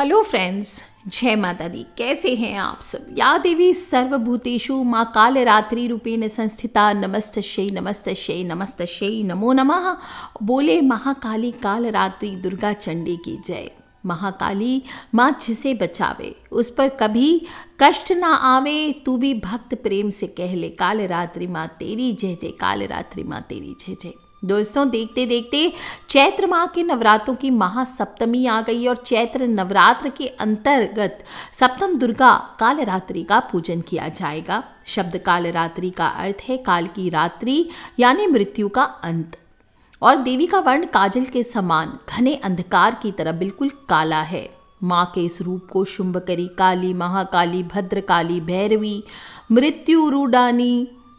hello friends जय माता दी कैसे हैं आप सब या देवी सर्वभूतेषु माँ काल रात्रि रूपेण संस्थिता नमस्त शय नमस्त शय नमस्त शय नमो नमः बोले महाकाली काल रात्रि दुर्गा चंडी की जय महाकाली माँ जिसे बचावे उस पर कभी कष्ट ना आवे तू भी भक्त प्रेम से कह ले काल रात्रि माँ तेरी जय जय काल रात्रि माँ तेरी जय जय दोस्तों देखते देखते चैत्र माह के नवरात्रों की महासप्तमी आ गई और चैत्र नवरात्र के अंतर्गत सप्तम दुर्गा कालरात्रि का पूजन किया जाएगा शब्द कालरात्रि का अर्थ है काल की रात्रि यानी मृत्यु का अंत और देवी का वर्ण काजल के समान घने अंधकार की तरह बिल्कुल काला है माँ के इस रूप को शुंभकरी काली महाकाली भद्रकाली भैरवी मृत्यु रूडानी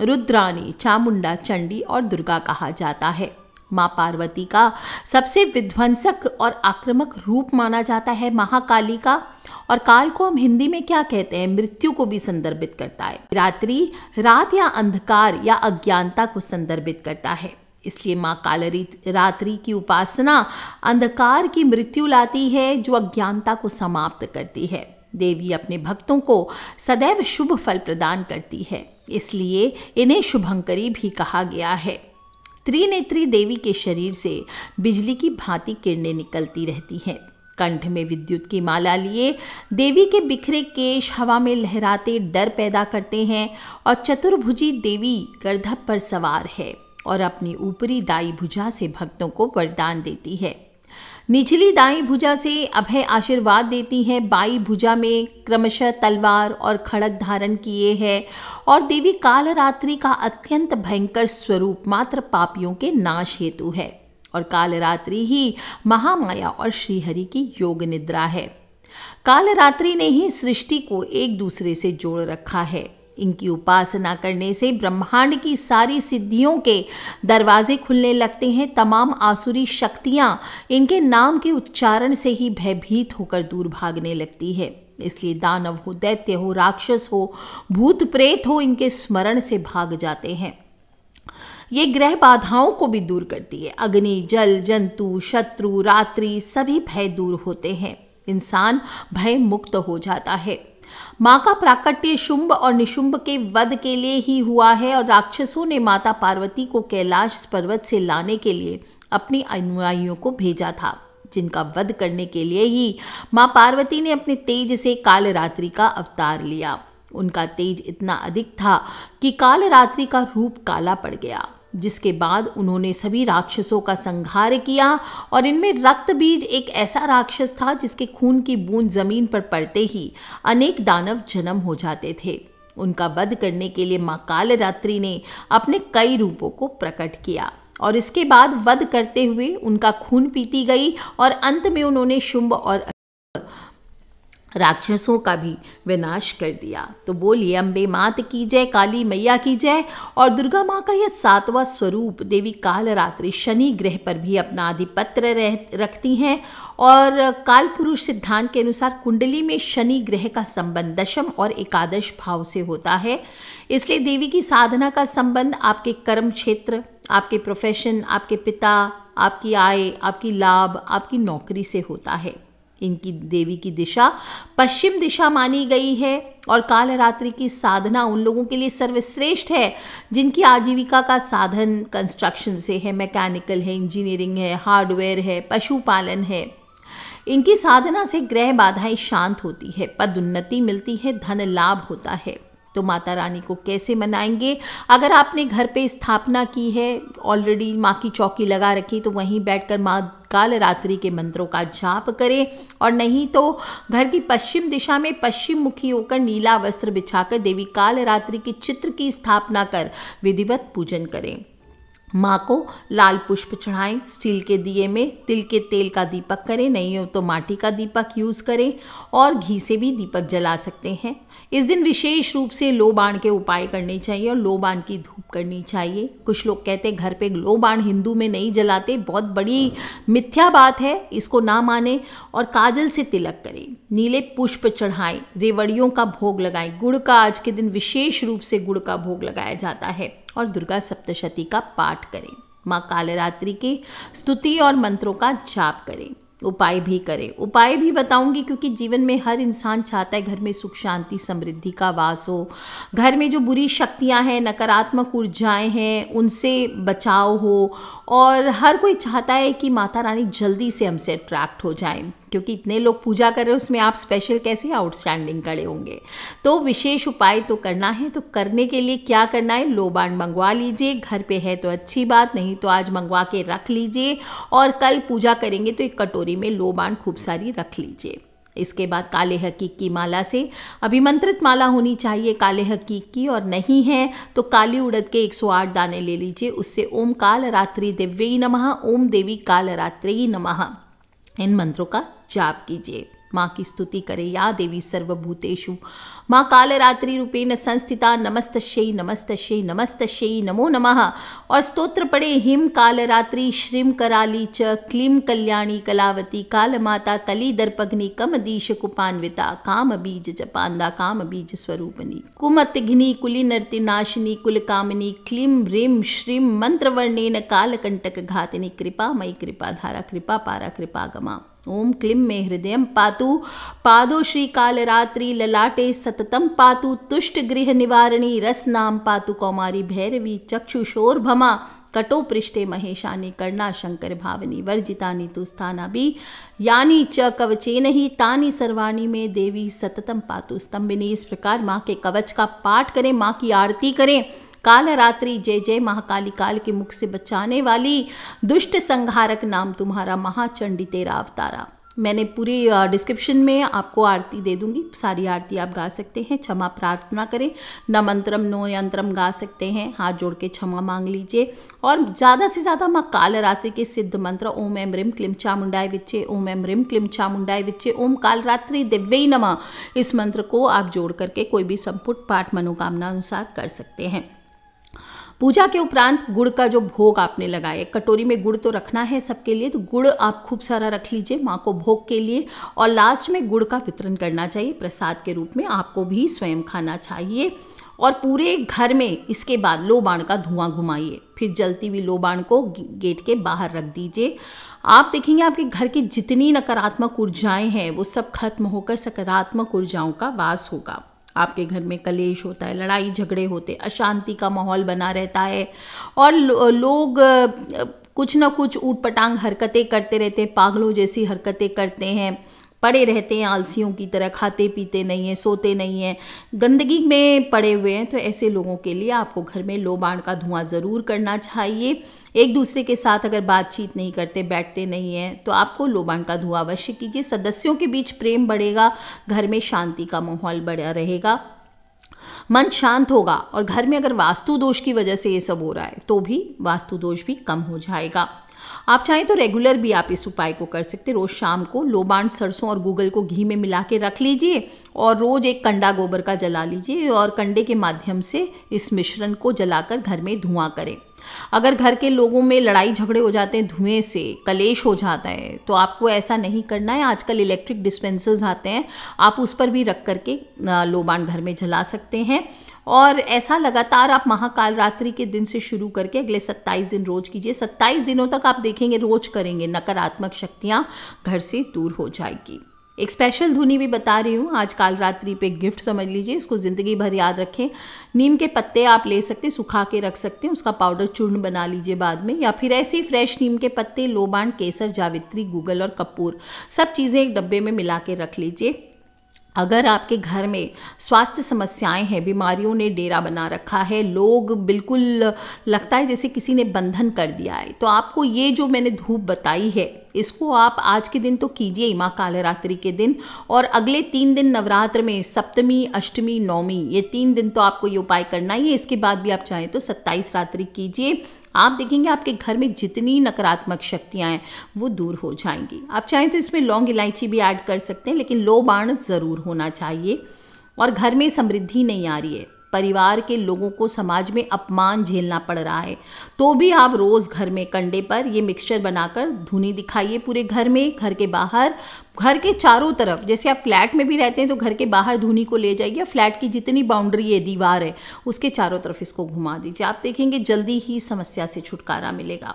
रुद्रानी चामुंडा चंडी और दुर्गा कहा जाता है माँ पार्वती का सबसे विध्वंसक और आक्रामक रूप माना जाता है महाकाली का और काल को हम हिंदी में क्या कहते हैं मृत्यु को भी संदर्भित करता है रात्रि रात या अंधकार या अज्ञानता को संदर्भित करता है इसलिए माँ कालरी रात्रि की उपासना अंधकार की मृत्यु लाती है जो अज्ञानता को समाप्त करती है देवी अपने भक्तों को सदैव शुभ फल प्रदान करती है इसलिए इन्हें शुभंकरी भी कहा गया है त्रिनेत्री देवी के शरीर से बिजली की भांति किरणें निकलती रहती हैं कंठ में विद्युत की माला लिए देवी के बिखरे केश हवा में लहराते डर पैदा करते हैं और चतुर्भुजी देवी गर्धप पर सवार है और अपनी ऊपरी दाई भुजा से भक्तों को वरदान देती है निचली दाई भुजा से अभय आशीर्वाद देती हैं बाई भुजा में क्रमशः तलवार और खड़क धारण किए हैं और देवी कालरात्रि का अत्यंत भयंकर स्वरूप मात्र पापियों के नाश हेतु है और कालरात्रि ही महामाया और श्रीहरि की योग निद्रा है कालरात्रि ने ही सृष्टि को एक दूसरे से जोड़ रखा है इनकी उपासना करने से ब्रह्मांड की सारी सिद्धियों के दरवाजे खुलने लगते हैं तमाम आसुरी शक्तियाँ इनके नाम के उच्चारण से ही भयभीत होकर दूर भागने लगती है इसलिए दानव हो दैत्य हो राक्षस हो भूत प्रेत हो इनके स्मरण से भाग जाते हैं ये ग्रह बाधाओं को भी दूर करती है अग्नि जल जंतु शत्रु रात्रि सभी भय दूर होते हैं इंसान भय मुक्त हो जाता है माँ का प्राकट्य शुंब और निशुंब के वध के लिए ही हुआ है और राक्षसों ने माता पार्वती को कैलाश पर्वत से लाने के लिए अपनी अनुयायियों को भेजा था जिनका वध करने के लिए ही माँ पार्वती ने अपने तेज से काल रात्रि का अवतार लिया उनका तेज इतना अधिक था कि काल रात्रि का रूप काला पड़ गया जिसके बाद उन्होंने सभी राक्षसों का संहार किया और इनमें रक्त बीज एक ऐसा राक्षस था जिसके खून की बूंद जमीन पर पड़ते ही अनेक दानव जन्म हो जाते थे उनका वध करने के लिए माँ कालरात्रि ने अपने कई रूपों को प्रकट किया और इसके बाद वध करते हुए उनका खून पीती गई और अंत में उन्होंने शुंभ और राक्षसों का भी विनाश कर दिया तो बोलिए अम्बे मात की जय काली मैया की जय और दुर्गा माँ का यह सातवां स्वरूप देवी कालरात्रि शनि ग्रह पर भी अपना आधिपत्य रह रखती हैं और काल पुरुष सिद्धांत के अनुसार कुंडली में शनि ग्रह का संबंध दशम और एकादश भाव से होता है इसलिए देवी की साधना का संबंध आपके कर्म क्षेत्र आपके प्रोफेशन आपके पिता आपकी आय आपकी लाभ आपकी नौकरी से होता है इनकी देवी की दिशा पश्चिम दिशा मानी गई है और कालरात्रि की साधना उन लोगों के लिए सर्वश्रेष्ठ है जिनकी आजीविका का साधन कंस्ट्रक्शन से है मैकेनिकल है इंजीनियरिंग है हार्डवेयर है पशुपालन है इनकी साधना से ग्रह बाधाएं शांत होती है पदोन्नति मिलती है धन लाभ होता है तो माता रानी को कैसे मनाएंगे अगर आपने घर पे स्थापना की है ऑलरेडी माँ की चौकी लगा रखी तो वहीं बैठकर माँ काल रात्रि के मंत्रों का जाप करें और नहीं तो घर की पश्चिम दिशा में पश्चिम मुखी होकर नीला वस्त्र बिछाकर देवी काल रात्रि के चित्र की स्थापना कर विधिवत पूजन करें माँ को लाल पुष्प चढ़ाएं स्टील के दिए में तिल के तेल का दीपक करें नहीं हो तो माटी का दीपक यूज़ करें और घी से भी दीपक जला सकते हैं इस दिन विशेष रूप से लोबान के उपाय करने चाहिए और लोबान की धूप करनी चाहिए कुछ लोग कहते हैं घर पे बाण हिंदू में नहीं जलाते बहुत बड़ी मिथ्या बात है इसको ना माने और काजल से तिलक करें नीले पुष्प चढ़ाएं रेवड़ियों का भोग लगाएं गुड़ का आज के दिन विशेष रूप से गुड़ का भोग लगाया जाता है और दुर्गा सप्तशती का पाठ करें माँ कालरात्रि के स्तुति और मंत्रों का जाप करें उपाय भी करें उपाय भी बताऊंगी क्योंकि जीवन में हर इंसान चाहता है घर में सुख शांति समृद्धि का वास हो घर में जो बुरी शक्तियां हैं नकारात्मक ऊर्जाएं हैं उनसे बचाव हो और हर कोई चाहता है कि माता रानी जल्दी से हमसे अट्रैक्ट हो जाए क्योंकि इतने लोग पूजा कर रहे हैं उसमें आप स्पेशल कैसे आउटस्टैंडिंग खड़े होंगे तो विशेष उपाय तो करना है तो करने के लिए क्या करना है लोबान मंगवा लीजिए घर पे है तो अच्छी बात नहीं तो आज मंगवा के रख लीजिए और कल पूजा करेंगे तो एक कटोरी में लोबान खूब सारी रख लीजिए इसके बाद काले हकीक की माला से अभिमंत्रित माला होनी चाहिए काले हकीक की और नहीं है तो काली उड़द के 108 दाने ले लीजिए उससे ओम काल रात्रि दिव्य नमः ओम देवी काल रात्रि नमः इन मंत्रों का जाप कीजिए माँ की स्तुति करें या देवी सर्वभूतेषु माँ कालरात्रि रूपेण संस्थिता नमस्तश्यै नमस्त नमस्तश्यै नमो नमः और स्तोत्र पढ़े हिम कालरात्रि श्रीम कराली च क्लीम कल्याणी कलावती कालमाता कली दर्पग्नि कमदीश कुपान्विता काम बीज जपांदा काम बीज स्वरूपनी कुमतिघ्नि कुलिनर्ति नाशिनी कामिनी क्लीम ह्रीम श्रीम मंत्रवर्णेन कालकंटक घातिनी कृपा मई कृपा पारा गमा ओम क्लिं मे हृदय पातु पादो श्री कालरात्रि ललाटे सततम पातु तुष्ट गृह निवारणी रसनाम पातु कौमारी भैरवी चक्षुशोर्भमा कटो पृष्ठे महेशानी कर्णा शंकर भावनी वर्जितानी तु भी यानी च कवचेन ही तानी सर्वाणी में देवी सततम पातु स्तंभिनी इस प्रकार माँ के कवच का पाठ करें माँ की आरती करें कालरात्रि जय जय महाकाली काल के मुख से बचाने वाली दुष्ट संहारक नाम तुम्हारा महाचंडी तेरा अवतारा मैंने पूरी डिस्क्रिप्शन में आपको आरती दे दूंगी सारी आरती आप गा सकते हैं क्षमा प्रार्थना करें न मंत्रम नो यंत्रम गा सकते हैं हाथ जोड़ के क्षमा मांग लीजिए और ज़्यादा से ज़्यादा माँ कालरात्रि के सिद्ध मंत्र ओम एम रिम क्लिम चामुंडाय विच्चे ओम एम रिम क्लिम चामुंडाय विच्चे ओम कालरात्रि दिव्य नमा इस मंत्र को आप जोड़ करके कोई भी संपुट पाठ मनोकामना अनुसार कर सकते हैं पूजा के उपरांत गुड़ का जो भोग आपने लगाया कटोरी में गुड़ तो रखना है सबके लिए तो गुड़ आप खूब सारा रख लीजिए माँ को भोग के लिए और लास्ट में गुड़ का वितरण करना चाहिए प्रसाद के रूप में आपको भी स्वयं खाना चाहिए और पूरे घर में इसके बाद लोबाण का धुआं घुमाइए फिर जलती हुई लोबाण को गेट के बाहर रख दीजिए आप देखेंगे आपके घर की जितनी नकारात्मक ऊर्जाएं हैं वो सब खत्म होकर सकारात्मक ऊर्जाओं का वास होगा आपके घर में कलेश होता है लड़ाई झगड़े होते अशांति का माहौल बना रहता है और लो, लोग कुछ ना कुछ ऊट पटांग हरकतें करते रहते हैं पागलों जैसी हरकतें करते हैं पड़े रहते हैं आलसियों की तरह खाते पीते नहीं हैं सोते नहीं हैं गंदगी में पड़े हुए हैं तो ऐसे लोगों के लिए आपको घर में लोबाण का धुआं ज़रूर करना चाहिए एक दूसरे के साथ अगर बातचीत नहीं करते बैठते नहीं हैं तो आपको लोबान का धुआं अवश्य कीजिए सदस्यों के बीच प्रेम बढ़ेगा घर में शांति का माहौल बढ़ा रहेगा मन शांत होगा और घर में अगर वास्तु दोष की वजह से ये सब हो रहा है तो भी वास्तु दोष भी कम हो जाएगा आप चाहें तो रेगुलर भी आप इस उपाय को कर सकते रोज़ शाम को लोबान सरसों और गूगल को घी में मिला के रख लीजिए और रोज़ एक कंडा गोबर का जला लीजिए और कंडे के माध्यम से इस मिश्रण को जलाकर घर में धुआं करें अगर घर के लोगों में लड़ाई झगड़े हो जाते हैं धुएं से कलेश हो जाता है तो आपको ऐसा नहीं करना है आजकल इलेक्ट्रिक डिस्पेंसर्स आते हैं आप उस पर भी रख करके लोबान घर में जला सकते हैं और ऐसा लगातार आप महाकाल रात्रि के दिन से शुरू करके अगले 27 दिन रोज कीजिए 27 दिनों तक आप देखेंगे रोज करेंगे नकारात्मक शक्तियाँ घर से दूर हो जाएगी एक स्पेशल धुनी भी बता रही हूँ आज काल रात्रि पे गिफ्ट समझ लीजिए इसको ज़िंदगी भर याद रखें नीम के पत्ते आप ले सकते सुखा के रख सकते हैं उसका पाउडर चूर्ण बना लीजिए बाद में या फिर ऐसे ही फ्रेश नीम के पत्ते लोबान केसर जावित्री गूगल और कपूर सब चीज़ें एक डब्बे में मिला के रख लीजिए अगर आपके घर में स्वास्थ्य समस्याएं हैं बीमारियों ने डेरा बना रखा है लोग बिल्कुल लगता है जैसे किसी ने बंधन कर दिया है तो आपको ये जो मैंने धूप बताई है इसको आप आज के दिन तो कीजिए ही माँ कालरात्रि के दिन और अगले तीन दिन नवरात्र में सप्तमी अष्टमी नौमी ये तीन दिन तो आपको ये उपाय करना ही है इसके बाद भी आप चाहें तो सत्ताईस रात्रि कीजिए आप देखेंगे आपके घर में जितनी नकारात्मक शक्तियाँ हैं वो दूर हो जाएंगी आप चाहें तो इसमें लौंग इलायची भी ऐड कर सकते हैं लेकिन लो बाण ज़रूर होना चाहिए और घर में समृद्धि नहीं आ रही है परिवार के लोगों को समाज में अपमान झेलना पड़ रहा है तो भी आप रोज़ घर में कंडे पर ये मिक्सचर बनाकर धुनी दिखाइए पूरे घर में घर के बाहर घर के चारों तरफ जैसे आप फ्लैट में भी रहते हैं तो घर के बाहर धुनी को ले जाइए फ्लैट की जितनी बाउंड्री है दीवार है उसके चारों तरफ इसको घुमा दीजिए आप देखेंगे जल्दी ही समस्या से छुटकारा मिलेगा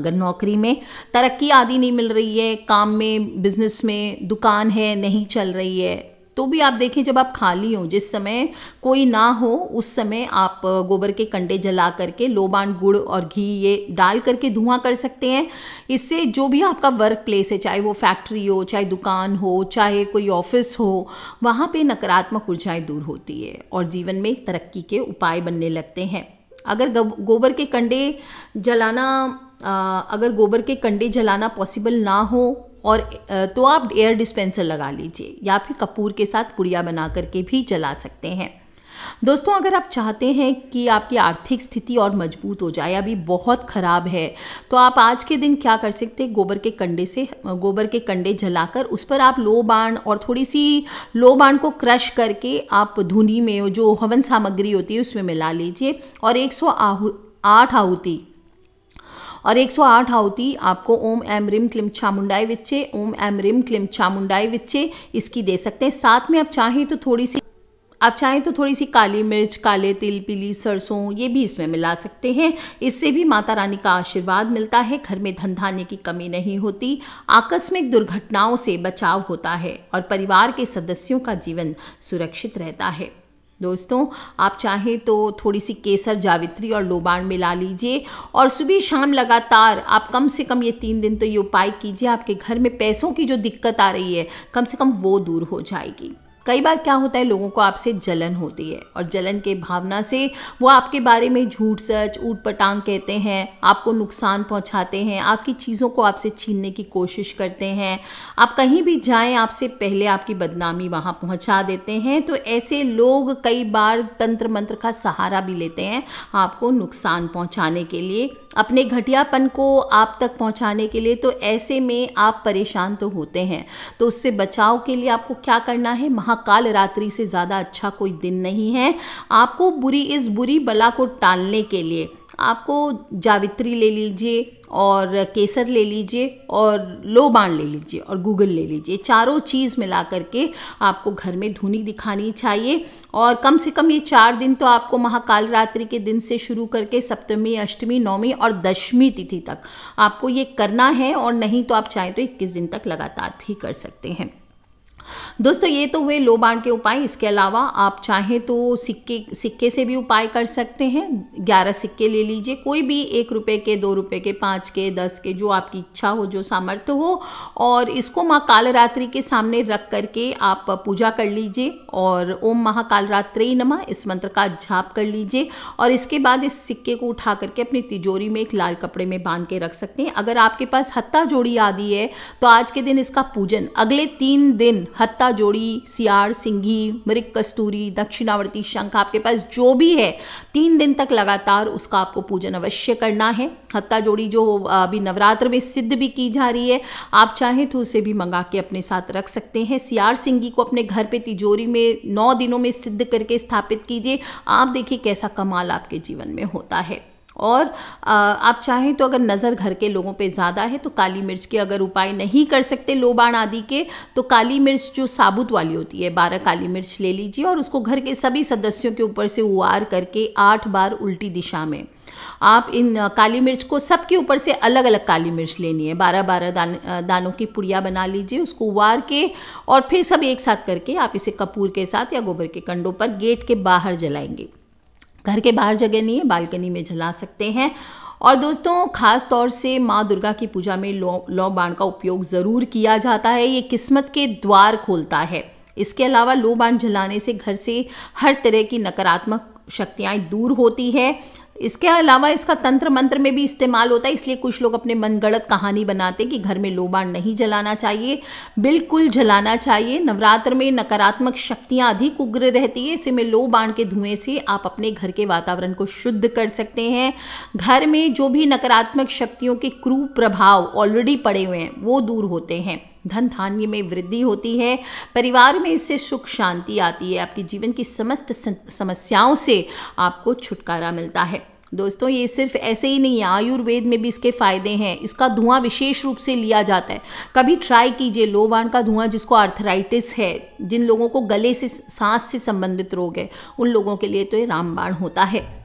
अगर नौकरी में तरक्की आदि नहीं मिल रही है काम में बिजनेस में दुकान है नहीं चल रही है तो भी आप देखें जब आप खाली हो जिस समय कोई ना हो उस समय आप गोबर के कंडे जला करके लोबान गुड़ और घी ये डाल करके धुआं कर सकते हैं इससे जो भी आपका वर्क प्लेस है चाहे वो फैक्ट्री हो चाहे दुकान हो चाहे कोई ऑफिस हो वहाँ पे नकारात्मक ऊर्जाएं दूर होती है और जीवन में तरक्की के उपाय बनने लगते हैं अगर गोबर के कंडे जलाना अगर गोबर के कंडे जलाना पॉसिबल ना हो और तो आप एयर डिस्पेंसर लगा लीजिए या फिर कपूर के साथ पुड़िया बना करके भी जला सकते हैं दोस्तों अगर आप चाहते हैं कि आपकी आर्थिक स्थिति और मजबूत हो जाए अभी बहुत ख़राब है तो आप आज के दिन क्या कर सकते हैं गोबर के कंडे से गोबर के कंडे जलाकर उस पर आप लो बाण और थोड़ी सी लो बाण को क्रश करके आप धुनी में जो हवन सामग्री होती है उसमें मिला लीजिए और एक सौ आठ आहुति और 108 आहुति आपको ओम एम रिम क्लिम चामुंडाई विच्चे ओम एम रिम क्लिम चामुंडाई विच्चे इसकी दे सकते हैं साथ में आप चाहें तो थोड़ी सी आप चाहें तो थोड़ी सी काली मिर्च काले तिल पीली सरसों ये भी इसमें मिला सकते हैं इससे भी माता रानी का आशीर्वाद मिलता है घर में धन धान्य की कमी नहीं होती आकस्मिक दुर्घटनाओं से बचाव होता है और परिवार के सदस्यों का जीवन सुरक्षित रहता है दोस्तों आप चाहें तो थोड़ी सी केसर जावित्री और लोबान मिला लीजिए और सुबह शाम लगातार आप कम से कम ये तीन दिन तो ये उपाय कीजिए आपके घर में पैसों की जो दिक्कत आ रही है कम से कम वो दूर हो जाएगी कई बार क्या होता है लोगों को आपसे जलन होती है और जलन के भावना से वो आपके बारे में झूठ सच ऊट पटांग कहते हैं आपको नुकसान पहुंचाते हैं आपकी चीज़ों को आपसे छीनने की कोशिश करते हैं आप कहीं भी जाएं आपसे पहले आपकी बदनामी वहाँ पहुंचा देते हैं तो ऐसे लोग कई बार तंत्र मंत्र का सहारा भी लेते हैं आपको नुकसान पहुँचाने के लिए अपने घटियापन को आप तक पहुँचाने के लिए तो ऐसे में आप परेशान तो होते हैं तो उससे बचाव के लिए आपको क्या करना है यहाँ काल रात्रि से ज़्यादा अच्छा कोई दिन नहीं है आपको बुरी इस बुरी बला को टालने के लिए आपको जावित्री ले लीजिए और केसर ले लीजिए और लोबान ले लीजिए और गूगल ले लीजिए चारों चीज़ मिला करके आपको घर में धुनी दिखानी चाहिए और कम से कम ये चार दिन तो आपको महाकाल रात्रि के दिन से शुरू करके सप्तमी अष्टमी नौमी और दशमी तिथि तक आपको ये करना है और नहीं तो आप चाहें तो इक्कीस दिन तक लगातार भी कर सकते हैं दोस्तों ये तो हुए लो के उपाय इसके अलावा आप चाहें तो सिक्के सिक्के से भी उपाय कर सकते हैं ग्यारह सिक्के ले लीजिए कोई भी एक रुपये के दो रुपये के पाँच के दस के जो आपकी इच्छा हो जो सामर्थ्य हो और इसको माँ कालरात्रि के सामने रख करके आप पूजा कर लीजिए और ओम महाकालरात्रि नमा इस मंत्र का झाप कर लीजिए और इसके बाद इस सिक्के को उठा करके अपनी तिजोरी में एक लाल कपड़े में बांध के रख सकते हैं अगर आपके पास हत्ता जोड़ी आदि है तो आज के दिन इसका पूजन अगले तीन दिन हत्ता जोड़ी सियार सिंघी मृग कस्तूरी दक्षिणावर्ती शंख आपके पास जो भी है तीन दिन तक लगातार उसका आपको पूजन अवश्य करना है हत्ता जोड़ी जो अभी नवरात्र में सिद्ध भी की जा रही है आप चाहें तो उसे भी मंगा के अपने साथ रख सकते हैं सियार सिंघी को अपने घर पे तिजोरी में नौ दिनों में सिद्ध करके स्थापित कीजिए आप देखिए कैसा कमाल आपके जीवन में होता है और आप चाहें तो अगर नज़र घर के लोगों पे ज़्यादा है तो काली मिर्च के अगर उपाय नहीं कर सकते लोबाण आदि के तो काली मिर्च जो साबुत वाली होती है बारह काली मिर्च ले लीजिए और उसको घर के सभी सदस्यों के ऊपर से उवार करके आठ बार उल्टी दिशा में आप इन काली मिर्च को सबके ऊपर से अलग अलग काली मिर्च लेनी है बारह बारह दान दानों की पुड़िया बना लीजिए उसको उबार के और फिर सब एक साथ करके आप इसे कपूर के साथ या गोबर के कंडों पर गेट के बाहर जलाएंगे घर के बाहर जगह नहीं है बालकनी में जला सकते हैं और दोस्तों खास तौर से माँ दुर्गा की पूजा में लौ लौ बाण का उपयोग ज़रूर किया जाता है ये किस्मत के द्वार खोलता है इसके अलावा लो बाण जलाने से घर से हर तरह की नकारात्मक शक्तियाँ दूर होती है इसके अलावा इसका तंत्र मंत्र में भी इस्तेमाल होता है इसलिए कुछ लोग अपने मन गलत कहानी बनाते कि घर में लोबान नहीं जलाना चाहिए बिल्कुल जलाना चाहिए नवरात्र में नकारात्मक शक्तियाँ अधिक उग्र रहती है इसमें में लोबान के धुएं से आप अपने घर के वातावरण को शुद्ध कर सकते हैं घर में जो भी नकारात्मक शक्तियों के क्रूप प्रभाव ऑलरेडी पड़े हुए हैं वो दूर होते हैं धन धान्य में वृद्धि होती है परिवार में इससे सुख शांति आती है आपके जीवन की समस्त समस्याओं से आपको छुटकारा मिलता है दोस्तों ये सिर्फ ऐसे ही नहीं है आयुर्वेद में भी इसके फायदे हैं इसका धुआं विशेष रूप से लिया जाता है कभी ट्राई कीजिए बाण का धुआं जिसको आर्थराइटिस है जिन लोगों को गले से सांस से संबंधित रोग है उन लोगों के लिए तो ये रामबाण होता है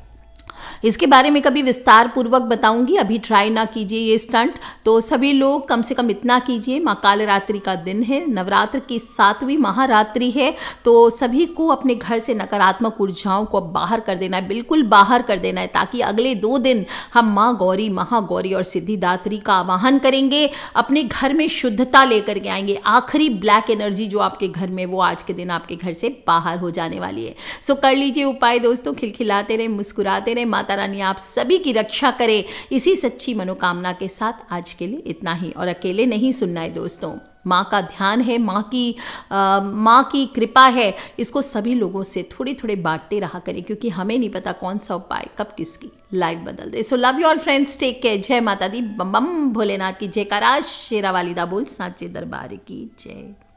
इसके बारे में कभी विस्तार पूर्वक बताऊंगी अभी ट्राई ना कीजिए ये स्टंट तो सभी लोग कम से कम इतना कीजिए माँ कालरात्रि का दिन है नवरात्र की सातवीं महारात्रि है तो सभी को अपने घर से नकारात्मक ऊर्जाओं को अब बाहर कर देना है बिल्कुल बाहर कर देना है ताकि अगले दो दिन हम माँ गौरी महागौरी और सिद्धिदात्री का आवाहन करेंगे अपने घर में शुद्धता लेकर के आएंगे आखिरी ब्लैक एनर्जी जो आपके घर में वो आज के दिन आपके घर से बाहर हो जाने वाली है सो कर लीजिए उपाय दोस्तों खिलखिलाते रहे मुस्कुराते रहे माता माता रानी आप सभी की रक्षा करे इसी सच्ची मनोकामना के साथ आज के लिए इतना ही और अकेले नहीं सुनना है दोस्तों माँ का ध्यान है माँ की माँ की कृपा है इसको सभी लोगों से थोड़े थोड़े बांटते रहा करें क्योंकि हमें नहीं पता कौन सा उपाय कब किसकी लाइफ बदल दे so love you all friends take care जय माता दी बम बम भोलेनाथ की कराज शेरा वाली दाबोल सांचे दरबार की जय